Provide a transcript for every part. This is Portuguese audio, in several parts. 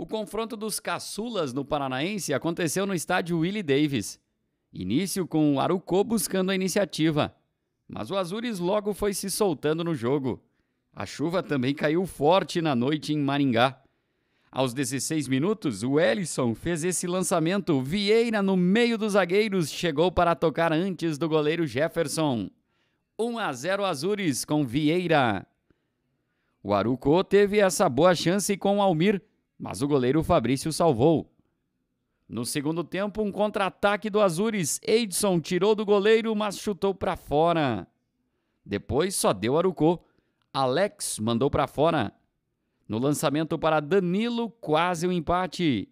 O confronto dos caçulas no Paranaense aconteceu no estádio Willie Davis. Início com o Arucô buscando a iniciativa, mas o Azures logo foi se soltando no jogo. A chuva também caiu forte na noite em Maringá. Aos 16 minutos, o Ellison fez esse lançamento. Vieira, no meio dos zagueiros, chegou para tocar antes do goleiro Jefferson. 1 a 0 Azures com Vieira. O Arucô teve essa boa chance com Almir, mas o goleiro Fabrício salvou. No segundo tempo, um contra-ataque do Azures. Edson tirou do goleiro, mas chutou para fora. Depois só deu Arucô. Alex mandou para fora. No lançamento para Danilo, quase um empate.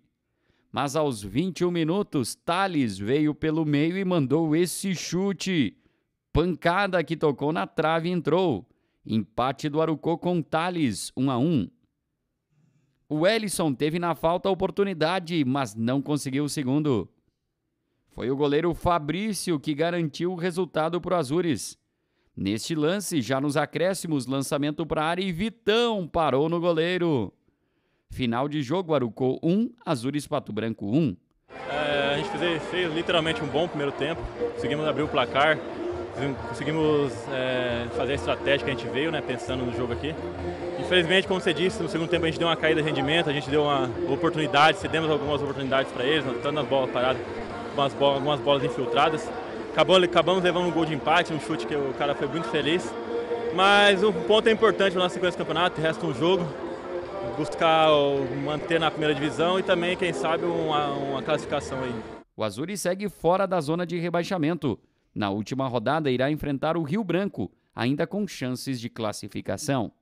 Mas aos 21 minutos, Thales veio pelo meio e mandou esse chute. Pancada que tocou na trave entrou. Empate do Arucô com Thales, 1 a 1. O Ellison teve na falta a oportunidade, mas não conseguiu o segundo. Foi o goleiro Fabrício que garantiu o resultado para o Azures. Neste lance, já nos acréscimos, lançamento para a área e Vitão parou no goleiro. Final de jogo, Arucô 1, Azures Pato Branco 1. É, a gente fez, fez literalmente um bom primeiro tempo, conseguimos abrir o placar, conseguimos é, fazer a estratégia que a gente veio, né, pensando no jogo aqui. Infelizmente, como você disse, no segundo tempo a gente deu uma caída de rendimento, a gente deu uma oportunidade, cedemos algumas oportunidades para eles, tanto nas bolas paradas, algumas bolas, algumas bolas infiltradas. acabamos levando um gol de empate, um chute que o cara foi muito feliz. Mas um ponto é importante na nossa sequência do campeonato, resta um jogo, buscar manter na primeira divisão e também, quem sabe, uma, uma classificação aí. O Azuri segue fora da zona de rebaixamento. Na última rodada, irá enfrentar o Rio Branco, ainda com chances de classificação.